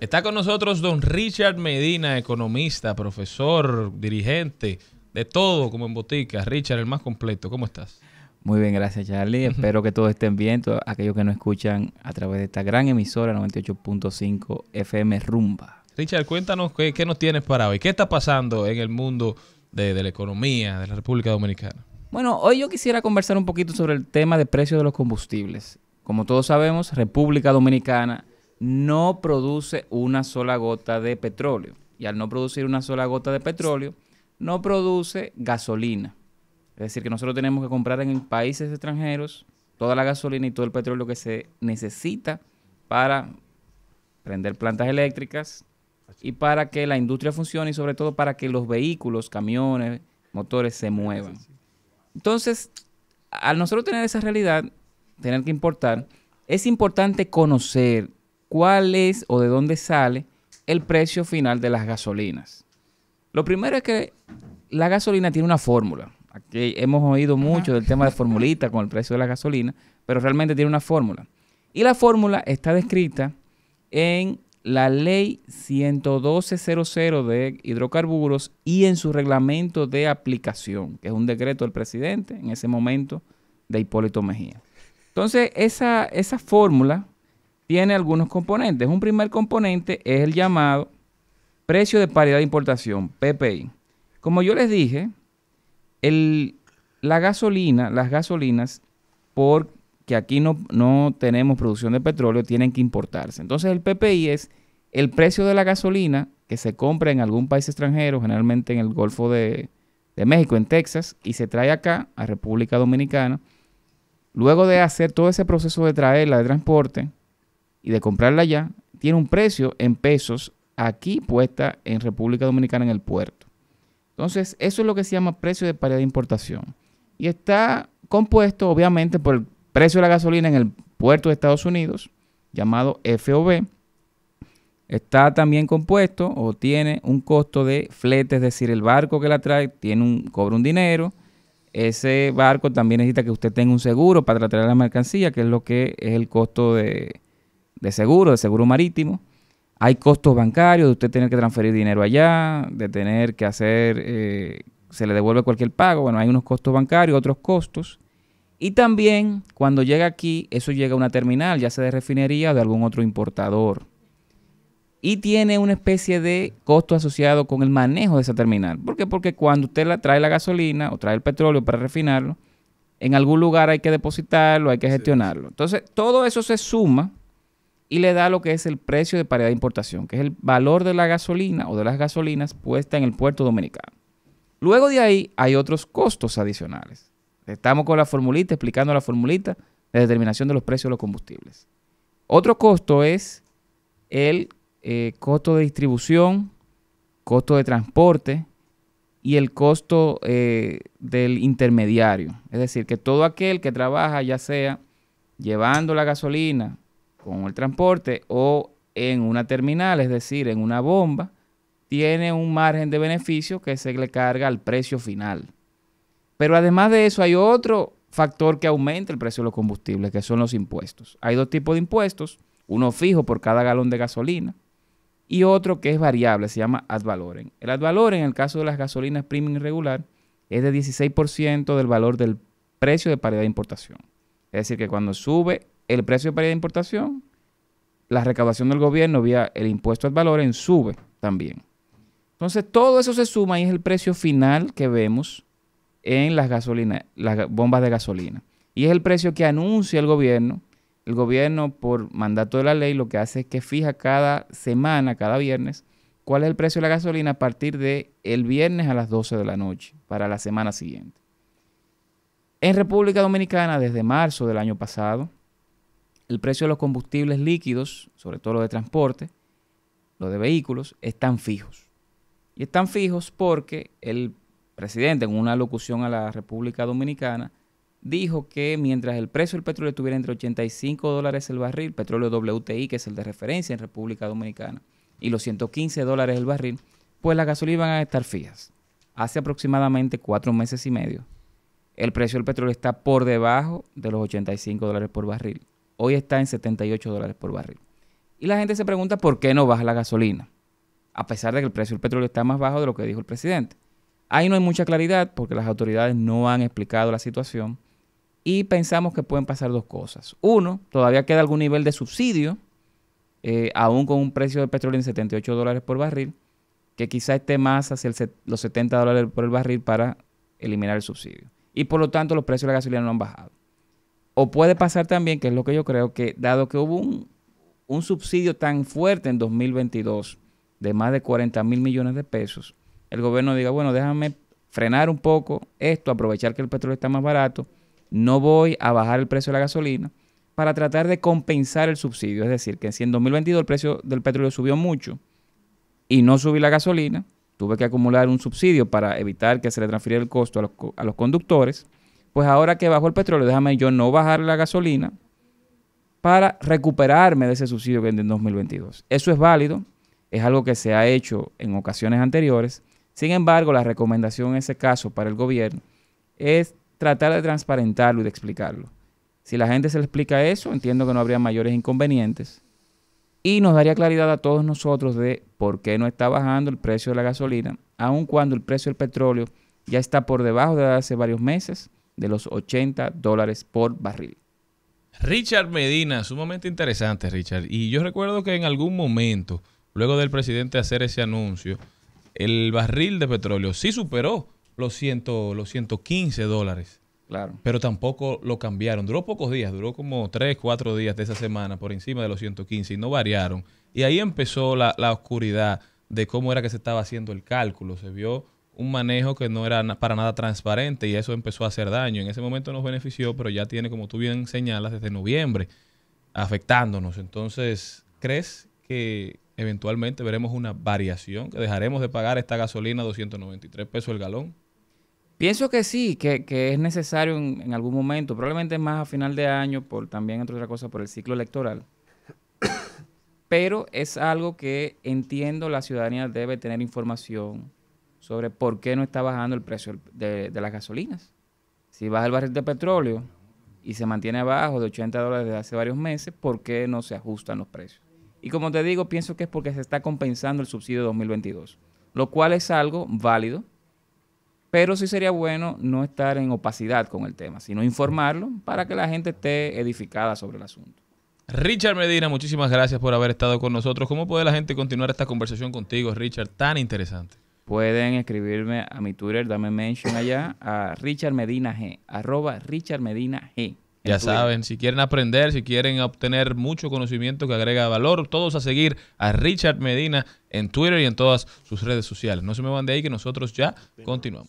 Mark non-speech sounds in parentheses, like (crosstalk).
Está con nosotros don Richard Medina, economista, profesor, dirigente, de todo como en botica. Richard, el más completo, ¿cómo estás? Muy bien, gracias Charlie. Espero que todos estén bien, todos aquellos que nos escuchan a través de esta gran emisora 98.5 FM Rumba. Richard, cuéntanos qué, nos tienes para hoy, qué está pasando en el mundo de, de la economía de la República Dominicana. Bueno, hoy yo quisiera conversar un poquito sobre el tema de precios de los combustibles. Como todos sabemos, República Dominicana no produce una sola gota de petróleo. Y al no producir una sola gota de petróleo, no produce gasolina. Es decir, que nosotros tenemos que comprar en países extranjeros toda la gasolina y todo el petróleo que se necesita para prender plantas eléctricas y para que la industria funcione y sobre todo para que los vehículos, camiones, motores se muevan. Entonces, al nosotros tener esa realidad, tener que importar, es importante conocer cuál es o de dónde sale el precio final de las gasolinas. Lo primero es que la gasolina tiene una fórmula. Aquí hemos oído mucho del tema de formulita con el precio de la gasolina, pero realmente tiene una fórmula. Y la fórmula está descrita en la ley 112.00 de hidrocarburos y en su reglamento de aplicación, que es un decreto del presidente en ese momento de Hipólito Mejía. Entonces, esa, esa fórmula tiene algunos componentes. Un primer componente es el llamado precio de paridad de importación, PPI. Como yo les dije, el, la gasolina, las gasolinas, porque aquí no, tenemos producción de petróleo, tienen que importarse. Entonces el PPI es el precio de la gasolina que se compra en algún país extranjero, generalmente en el Golfo de, de México, en Texas, y se trae acá a República Dominicana. Luego de hacer todo ese proceso de traerla, de transporte, y de comprarla allá, tiene un precio en pesos aquí puesta en República Dominicana en el puerto. Entonces, eso es lo que se llama precio de paridad de importación. Y está compuesto, obviamente, por el precio de la gasolina en el puerto de Estados Unidos, llamado FOB. Está también compuesto o tiene un costo de flete, es decir, el barco que la trae tiene un, cobra un dinero. Ese barco también necesita que usted tenga un seguro para traer la mercancía, que es lo que es el costo de, de seguro, de seguro marítimo. Hay costos bancarios de usted tener que transferir dinero allá, de tener que hacer, eh, se le devuelve cualquier pago. Bueno, hay unos costos bancarios, otros costos. Y también cuando llega aquí, eso llega a una terminal, ya sea de refinería o de algún otro importador. Y tiene una especie de costo asociado con el manejo de esa terminal. ¿Por qué? Porque cuando usted la, trae la gasolina o trae el petróleo para refinarlo, en algún lugar hay que depositarlo, hay que gestionarlo. Entonces, todo eso se suma y le da lo que es el precio de paridad de importación, que es el valor de la gasolina o de las gasolinas puesta en el puerto dominicano. Luego de ahí hay otros costos adicionales. Estamos con la formulita, explicando la formulita de determinación de los precios de los combustibles. Otro costo es el eh, costo de distribución, costo de transporte y el costo eh, del intermediario. Es decir, que todo aquel que trabaja, ya sea llevando la gasolina con el transporte o en una terminal, es decir, en una bomba, tiene un margen de beneficio que se le carga al precio final. Pero además de eso hay otro factor que aumenta el precio de los combustibles, que son los impuestos. Hay dos tipos de impuestos, uno fijo por cada galón de gasolina y otro que es variable, se llama ad valorem. El ad valorem en el caso de las gasolinas premium regular es de 16% del valor del precio de paridad de importación. Es decir, que cuando sube el precio de paridad de importación, la recaudación del gobierno vía el impuesto al valor en sube también. Entonces todo eso se suma y es el precio final que vemos en las, gasolinas, las bombas de gasolina. Y es el precio que anuncia el gobierno. El gobierno, por mandato de la ley, lo que hace es que fija cada semana, cada viernes, cuál es el precio de la gasolina a partir de el viernes a las 12 de la noche para la semana siguiente. En República Dominicana, desde marzo del año pasado, el precio de los combustibles líquidos, sobre todo los de transporte, los de vehículos, están fijos. Y están fijos porque el presidente, en una locución a la República Dominicana, dijo que mientras el precio del petróleo estuviera entre 85 dólares el barril, petróleo WTI, que es el de referencia en República Dominicana, y los 115 dólares el barril, pues las gasolinas van a estar fijas. Hace aproximadamente cuatro meses y medio, el precio del petróleo está por debajo de los 85 dólares por barril. Hoy está en 78 dólares por barril. Y la gente se pregunta por qué no baja la gasolina, a pesar de que el precio del petróleo está más bajo de lo que dijo el presidente. Ahí no hay mucha claridad porque las autoridades no han explicado la situación y pensamos que pueden pasar dos cosas. Uno, todavía queda algún nivel de subsidio, eh, aún con un precio de petróleo en 78 dólares por barril, que quizá esté más hacia los 70 dólares por el barril para eliminar el subsidio. Y por lo tanto los precios de la gasolina no han bajado. O puede pasar también, que es lo que yo creo, que dado que hubo un, subsidio tan fuerte en 2022 de más de 40 mil millones de pesos, el gobierno diga, bueno, déjame frenar un poco esto, aprovechar que el petróleo está más barato, no voy a bajar el precio de la gasolina para tratar de compensar el subsidio. Es decir, que si en 2022 el precio del petróleo subió mucho y no subí la gasolina, tuve que acumular un subsidio para evitar que se le transfiriera el costo a los conductores pues ahora que bajó el petróleo, déjame yo no bajar la gasolina para recuperarme de ese subsidio que en 2022. Eso es válido, es algo que se ha hecho en ocasiones anteriores. Sin embargo, la recomendación en ese caso para el gobierno es tratar de transparentarlo y de explicarlo. Si la gente se le explica eso, entiendo que no habría mayores inconvenientes. Y nos daría claridad a todos nosotros de por qué no está bajando el precio de la gasolina, aun cuando el precio del petróleo ya está por debajo de hace varios meses de los 80 dólares por barril. Richard Medina, sumamente interesante Richard. Y yo recuerdo que en algún momento, luego del presidente hacer ese anuncio, el barril de petróleo sí superó los, los 115 dólares. Claro. Pero tampoco lo cambiaron. Duró pocos días, duró como 3, 4 días de esa semana por encima de los 115 y no variaron. Y ahí empezó la oscuridad de cómo era que se estaba haciendo el cálculo. Se vio un manejo que no era para nada transparente y eso empezó a hacer daño. En ese momento nos benefició, pero ya tiene, como tú bien señalas, desde noviembre afectándonos. Entonces, ¿crees que eventualmente veremos una variación, que dejaremos de pagar esta gasolina a 293 pesos el galón? Pienso que sí, que, es necesario en, algún momento, probablemente más a final de año, por también, entre otras cosas, por el ciclo electoral. (coughs) Pero es algo que entiendo la ciudadanía debe tener información, sobre por qué no está bajando el precio de, las gasolinas. Si baja el barril de petróleo y se mantiene abajo de 80 dólares desde hace varios meses, ¿por qué no se ajustan los precios? Y como te digo, pienso que es porque se está compensando el subsidio 2022, lo cual es algo válido, pero sí sería bueno no estar en opacidad con el tema, sino informarlo para que la gente esté edificada sobre el asunto. Richard Medina, muchísimas gracias por haber estado con nosotros. ¿Cómo puede la gente continuar esta conversación contigo, Richard? Tan interesante. Pueden escribirme a mi Twitter, dame mention allá, a Richard Medina G, arroba Richard Medina G. Ya saben, si quieren aprender, si quieren obtener mucho conocimiento que agrega valor, todos a seguir a Richard Medina en Twitter y en todas sus redes sociales. No se me van de ahí que nosotros ya continuamos.